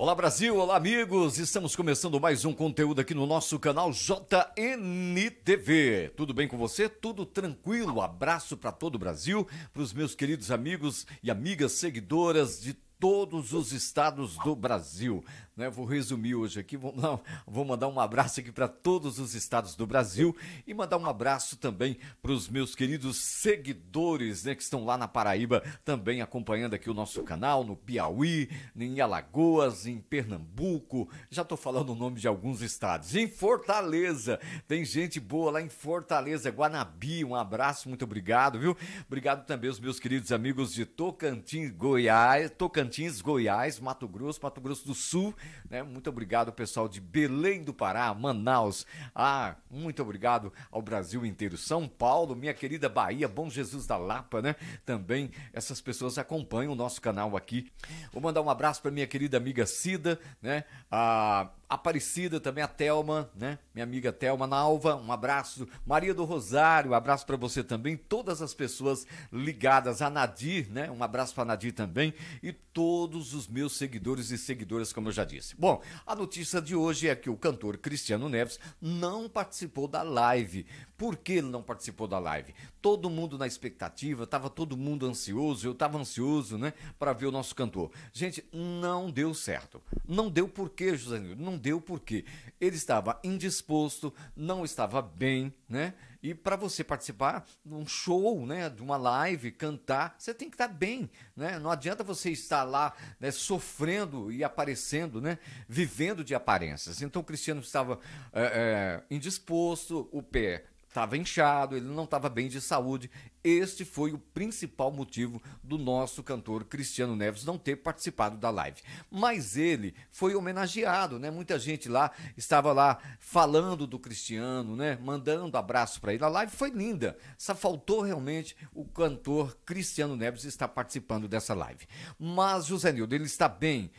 Olá Brasil, olá amigos, estamos começando mais um conteúdo aqui no nosso canal JNTV. Tudo bem com você? Tudo tranquilo? Abraço para todo o Brasil, para os meus queridos amigos e amigas seguidoras de todos os estados do Brasil. Né? Vou resumir hoje aqui, vou, não, vou mandar um abraço aqui para todos os estados do Brasil e mandar um abraço também para os meus queridos seguidores né, que estão lá na Paraíba também acompanhando aqui o nosso canal, no Piauí, em Alagoas, em Pernambuco, já estou falando o nome de alguns estados. Em Fortaleza, tem gente boa lá em Fortaleza, Guanabi, um abraço, muito obrigado, viu? Obrigado também aos meus queridos amigos de Tocantins, Goiás, Tocantins, Tocantins, Goiás, Mato Grosso, Mato Grosso do Sul, né? Muito obrigado, pessoal de Belém do Pará, Manaus. Ah, muito obrigado ao Brasil inteiro, São Paulo, minha querida Bahia, Bom Jesus da Lapa, né? Também essas pessoas acompanham o nosso canal aqui. Vou mandar um abraço para minha querida amiga Cida, né? A ah, Aparecida também, a Telma, né? Minha amiga Telma Nalva, um abraço. Maria do Rosário, um abraço para você também. Todas as pessoas ligadas a Nadir, né? Um abraço para Nadir também e todos os meus seguidores e seguidoras, como eu já disse. Bom, a notícia de hoje é que o cantor Cristiano Neves não participou da live, por que ele não participou da live? Todo mundo na expectativa, tava todo mundo ansioso, eu tava ansioso, né, para ver o nosso cantor. Gente, não deu certo. Não deu por quê, José Nildo? Não deu por quê? Ele estava indisposto, não estava bem, né? E para você participar de um show, né, de uma live, cantar, você tem que estar tá bem, né? Não adianta você estar lá né, sofrendo e aparecendo, né, vivendo de aparências. Então o Cristiano estava é, é, indisposto, o pé estava inchado, ele não estava bem de saúde. Este foi o principal motivo do nosso cantor Cristiano Neves não ter participado da live. Mas ele foi homenageado, né? Muita gente lá estava lá falando do Cristiano, né? Mandando abraço para ele. A live foi linda. Só faltou realmente o cantor Cristiano Neves estar participando dessa live. Mas José Nildo, ele está bem.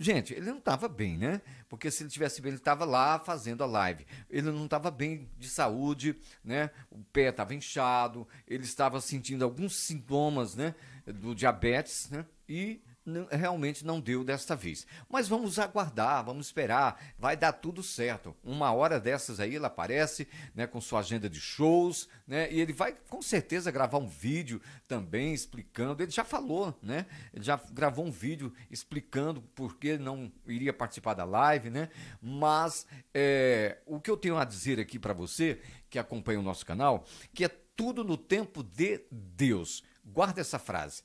Gente, ele não estava bem, né? Porque se ele tivesse bem, ele estava lá fazendo a live. Ele não estava bem de saúde, né? O pé estava inchado, ele estava sentindo alguns sintomas, né? Do diabetes, né? E realmente não deu desta vez. Mas vamos aguardar, vamos esperar, vai dar tudo certo. Uma hora dessas aí ela aparece, né, com sua agenda de shows, né? E ele vai com certeza gravar um vídeo também explicando. Ele já falou, né? Ele já gravou um vídeo explicando por que não iria participar da live, né? Mas é, o que eu tenho a dizer aqui para você que acompanha o nosso canal, que é tudo no tempo de Deus. Guarda essa frase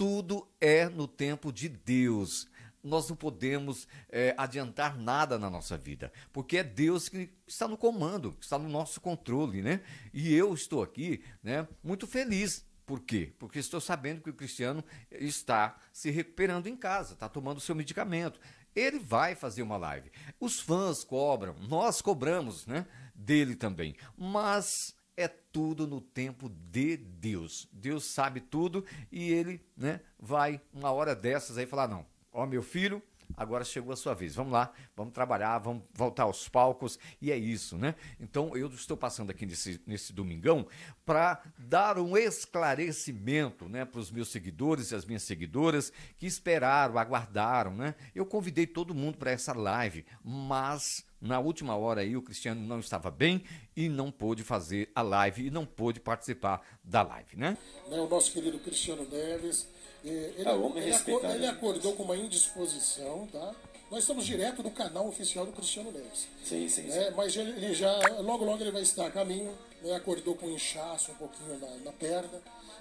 tudo é no tempo de Deus. Nós não podemos é, adiantar nada na nossa vida, porque é Deus que está no comando, que está no nosso controle, né? E eu estou aqui, né, muito feliz por quê? Porque estou sabendo que o Cristiano está se recuperando em casa, está tomando o seu medicamento. Ele vai fazer uma live. Os fãs cobram, nós cobramos, né? Dele também. Mas é tudo no tempo de Deus. Deus sabe tudo e ele, né, vai uma hora dessas aí falar: "Não, ó meu filho, agora chegou a sua vez. Vamos lá, vamos trabalhar, vamos voltar aos palcos e é isso, né? Então eu estou passando aqui nesse, nesse domingão para dar um esclarecimento, né, para os meus seguidores e as minhas seguidoras que esperaram, aguardaram, né? Eu convidei todo mundo para essa live, mas na última hora aí, o Cristiano não estava bem e não pôde fazer a live e não pôde participar da live, né? né o nosso querido Cristiano Neves. Eh, ele, ah, é ele, ele acordou com uma indisposição, tá? Nós estamos direto do canal oficial do Cristiano Neves. Sim, sim. Né? sim. Mas ele, ele, já, logo, logo ele vai estar a caminho. Né? Acordou com um inchaço um pouquinho na, na perna,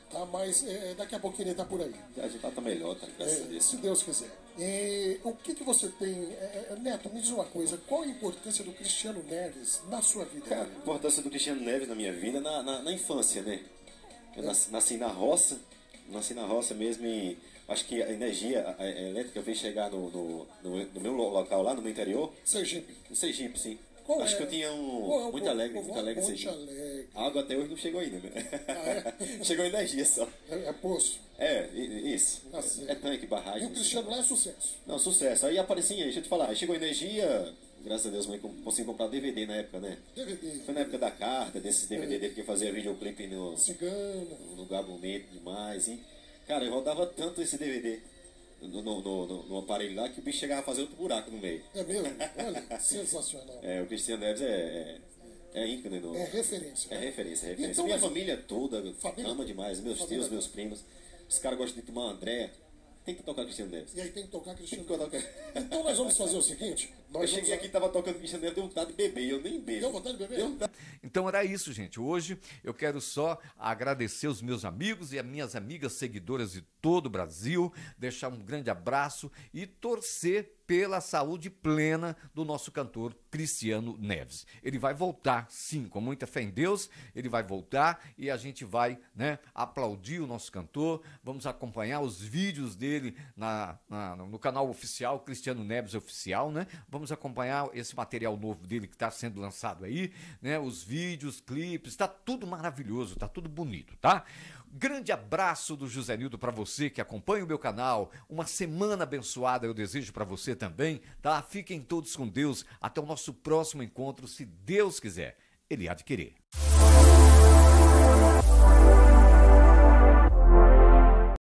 tá? Mas é, daqui a pouquinho ele está por aí. Já está melhor, tá? é, Se Deus quiser. E o que, que você tem? É, me diz uma coisa, qual a importância do Cristiano Neves na sua vida? Cara, a importância do Cristiano Neves na minha vida é na, na, na infância, né? Eu é. nasci, nasci, na roça, nasci na roça mesmo e acho que a energia elétrica veio chegar no, no, no, no meu local lá, no meu interior. Sergipe. Sergipe, sim. Qual Acho é? que eu é. tinha um. É muito alegre, muito alegre, seja. A água até hoje não chegou ainda, né? Ah, é? chegou em 10 dias só. É, é poço? É, isso. Tá é tanque, barragem. E o Cristiano lá é sucesso. Não, sucesso. Aí aparecia, deixa eu te falar, chegou energia. Graças a Deus, mãe, consegui comprar DVD na época, né? DVD. Foi na época da carta, desses DVD é. dele que fazia videoclipe no. Cigano. No lugar bonito demais, hein? Cara, eu rodava tanto esse DVD no, no, no, no, aparelho lá que o bicho chegava a fazer outro buraco no meio. É mesmo? Olha, sensacional. É, o Cristiano Neves é, é, é ícone. né é referência. É né? referência, é referência. Então, Minha família toda família ama demais, meus família tios, meus primos. Os caras gostam de tomar André tem que tocar Cristiano Neves. E aí tem que tocar Cristiano Então nós vamos fazer o seguinte. eu cheguei a... aqui tava tocando Cristiano Neves, deu vontade de beber, eu nem bebo. Deu vontade de beber? Então era isso, gente. Hoje eu quero só agradecer os meus amigos e as minhas amigas seguidoras de todo o Brasil, deixar um grande abraço e torcer pela saúde plena do nosso cantor Cristiano Neves. Ele vai voltar, sim, com muita fé em Deus, ele vai voltar e a gente vai né, aplaudir o nosso cantor, vamos acompanhar os vídeos dele na, na no canal oficial, Cristiano Neves Oficial, né? Vamos acompanhar esse material novo dele que está sendo lançado aí, né? Os vídeos, clipes, está tudo maravilhoso, está tudo bonito, tá? Grande abraço do José Nildo para você que acompanha o meu canal. Uma semana abençoada eu desejo para você também, tá? Fiquem todos com Deus. Até o nosso próximo encontro, se Deus quiser. Ele há querer.